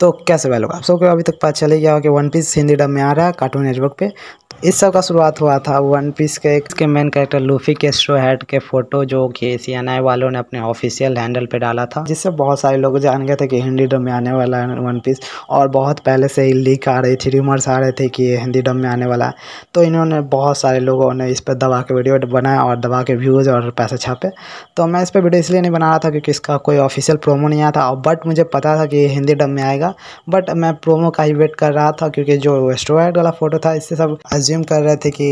तो कैसे वैल होगा आप सबको अभी तक पता चले गया कि वन पीस हिंदी डब में आ रहा है कार्टून नेटवर्क पे इस सब का शुरुआत हुआ था वन पीस के इसके मेन कैरेक्टर लूफी के शो हेड के फोटो जो कि सी वालों ने अपने ऑफिशियल हैंडल पे डाला था जिससे बहुत सारे लोग जान गए थे कि हिंदी डब में आने वाला है वन पीस और बहुत पहले से ही लीक आ रही थी रूमर्स आ रहे थे कि ये हिंदी डब में आने वाला है तो इन्होंने बहुत सारे लोगों ने इस पर दबा के वीडियो बनाया और दबा के व्यूज़ और पैसे छापे तो मैं इस पर वीडियो इसलिए नहीं बना रहा था क्योंकि इसका कोई ऑफिशियल प्रोमो नहीं आया था बट मुझे पता था कि ये हिंदी डब में आएगा बट मैं प्रोमो का ही वेट कर रहा था क्योंकि जो स्टोराइड वाला फ़ोटो था इससे सब अज्यूम कर रहे थे कि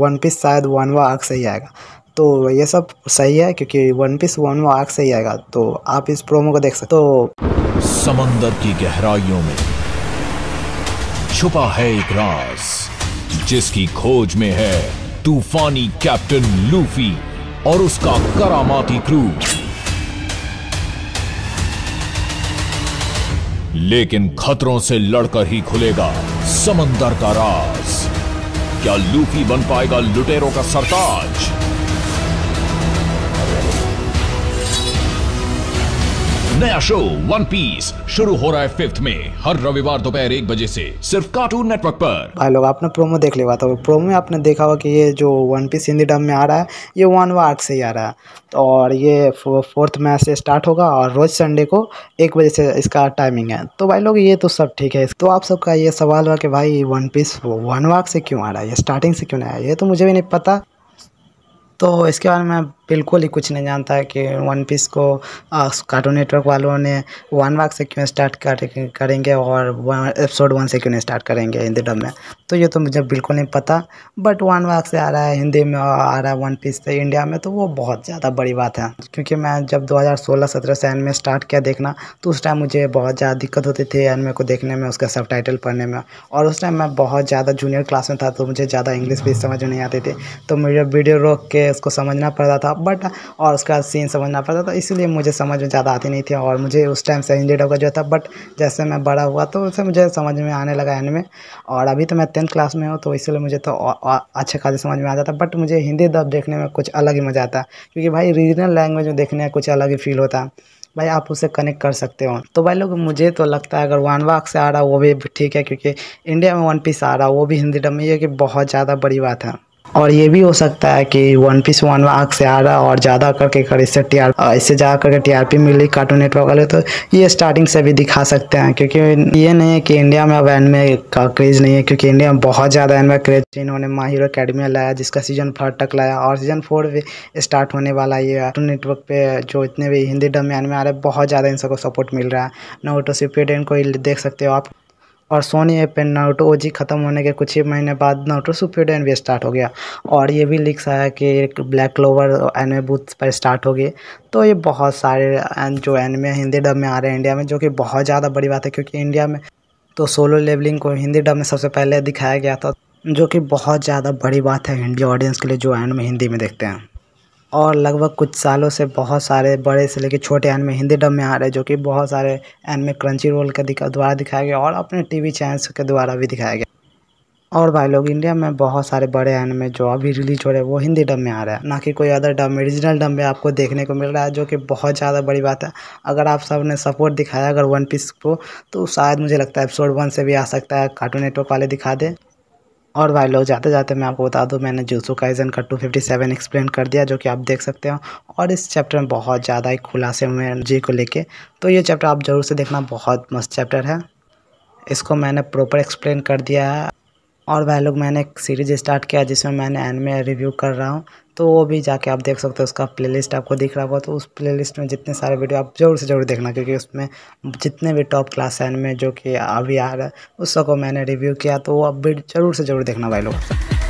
वन पीस शायद वन आर्क से ही आएगा तो ये सब सही है क्योंकि वन पीस वन आर्क से ही आएगा तो आप इस प्रोमो को देख सकते तो समंदर की गहराइयों में छुपा है एक राज जिसकी खोज में है तूफानी कैप्टन लूफी और उसका करामाती क्रू लेकिन खतरों से लड़कर ही खुलेगा समंदर का राज क्या लूफी बन पाएगा लुटेरों का सरताज नया शो वन पीस शुरू हो रहा है फिफ्थ में हर रविवार दोपहर एक बजे से सिर्फ कार्टून नेटवर्क पर भाई लोग आपने प्रोमो देख लिया था प्रोमो में आपने देखा होगा कि ये जो वन पीस हिंदी डब में आ रहा है ये वन आर्क से ही आ रहा है और ये फोर्थ मैच से स्टार्ट होगा और रोज संडे को एक बजे से इसका टाइमिंग है तो भाई लोग ये तो सब ठीक है तो आप सबका ये सवाल रहा कि भाई वन पीस वन वाक से क्यों आ रहा है ये स्टार्टिंग से क्यों नहीं आया ये तो मुझे भी नहीं पता तो इसके बारे में बिल्कुल ही कुछ नहीं जानता है कि वन पीस को कार्टून नेटवर्क वालों ने वन वाक से क्यों स्टार्ट करेंगे और एपिसोड वन से क्यों स्टार्ट करेंगे हिंदी डब में तो ये तो मुझे बिल्कुल नहीं पता बट वन वाक से आ रहा है हिंदी में आ रहा है वन पीस से इंडिया में तो वो बहुत ज़्यादा बड़ी बात है क्योंकि मैं जब 2016-17 से एनमे स्टार्ट किया देखना तो उस टाइम मुझे बहुत ज़्यादा दिक्कत होती थी एनमे को देखने में उसका सब पढ़ने में और उस टाइम मैं बहुत ज़्यादा जूनियर क्लास में था तो मुझे ज़्यादा इंग्लिश भी समझ नहीं आती थी तो मुझे वीडियो रोक के उसको समझना पड़ता था बट और उसका सीन समझना पड़ता था तो इसीलिए मुझे समझ में ज़्यादा आती नहीं थी और मुझे उस टाइम से हिंदी डब का जो था बट जैसे मैं बड़ा हुआ तो उसे मुझे समझ में आने लगा एनमे और अभी तो मैं टेंथ क्लास में हो तो इसलिए मुझे तो अच्छे खासे समझ में आ जाता बट मुझे हिंदी दब देखने में कुछ अलग ही मज़ा आता क्योंकि भाई रीजनल लैंग्वेज में देखने में कुछ अलग ही फील होता भाई आप उसे कनेक्ट कर सकते हो तो भाई लोग मुझे तो लगता है अगर वन वाक से आ रहा वो भी ठीक है क्योंकि इंडिया में वन पीस आ रहा वो भी हिंदी डब में ये कि बहुत ज़्यादा बड़ी बात है और ये भी हो सकता है कि वन पीस वन मार्क से आ रहा और ज़्यादा करके कर इससे टी आर इससे ज़्यादा करके टी आर पी मिल रही कार्टून नेटवर्क वाले तो ये स्टार्टिंग से भी दिखा सकते हैं क्योंकि ये नहीं है कि इंडिया में अब एनमे का क्रेज़ नहीं है क्योंकि इंडिया में बहुत ज़्यादा एनमे क्रेज इन्होंने माँ हीरो अकेडमिया लाया जिसका सीजन फर्ड तक लाया और सीजन फोर भी स्टार्ट होने वाला ये कार्टून नेटवर्क पर जो इतने भी हिंदी डब में एनमे आ रहे बहुत ज़्यादा इन सबको सपोर्ट मिल रहा है नोटो सिपेड इनको देख सकते हो आप और सोनी ऐप पे नाटो ओ जी ख़त्म होने के कुछ ही महीने बाद नाटो सुपीडेन भी स्टार्ट हो गया और ये भी सा है कि एक ब्लैक क्लोवर एनमे बूथ पर स्टार्ट हो गए तो ये बहुत सारे जो एनमे हिंदी डब में आ रहे हैं इंडिया में जो कि बहुत ज़्यादा बड़ी बात है क्योंकि इंडिया में तो सोलो लेवलिंग को हिंदी डब में सबसे पहले दिखाया गया था जो कि बहुत ज़्यादा बड़ी बात है इंडिया ऑडियंस के लिए जो एनमे हिंदी में देखते हैं और लगभग कुछ सालों से बहुत सारे बड़े से लेकर छोटे एन में हिंदी डब में आ रहे हैं जो कि बहुत सारे एन में क्रंची रोल के द्वारा दिखाया गया और अपने टीवी चैनल्स के द्वारा भी दिखाया गया और भाई लोग इंडिया में बहुत सारे बड़े एन में जो अभी रिलीज हो रहे हैं वो हिंदी डब में आ रहा है ना कि कोई अदर डब में रिजनल डब में आपको देखने को मिल रहा है जो कि बहुत ज़्यादा बड़ी बात है अगर आप सब ने सपोर्ट दिखाया अगर वन पीस को तो शायद मुझे लगता है एपिसोड वन से भी आ सकता है कार्टून नेटवर्क वाले दिखा दे और भाई लोग जाते जाते मैं आपको बता दूं मैंने जूसू काइजन का 257 एक्सप्लेन कर दिया जो कि आप देख सकते हो और इस चैप्टर में बहुत ज़्यादा ही खुलासे हुए हैं एनर्जी को लेके तो ये चैप्टर आप ज़रूर से देखना बहुत मस्त चैप्टर है इसको मैंने प्रॉपर एक्सप्लेन कर दिया है और भाई लोग मैंने एक सीरीज स्टार्ट किया जिसमें मैंने एनमे रिव्यू कर रहा हूँ तो वो भी जाके आप देख सकते हो उसका प्लेलिस्ट आपको दिख रहा होगा तो उस प्लेलिस्ट में जितने सारे वीडियो आप जरूर से जरूर देखना क्योंकि उसमें जितने भी टॉप क्लास एनमे जो कि अभी आ रहा है उस सबको मैंने रिव्यू किया तो वो आप जरूर से जरूर देखना भाई लोग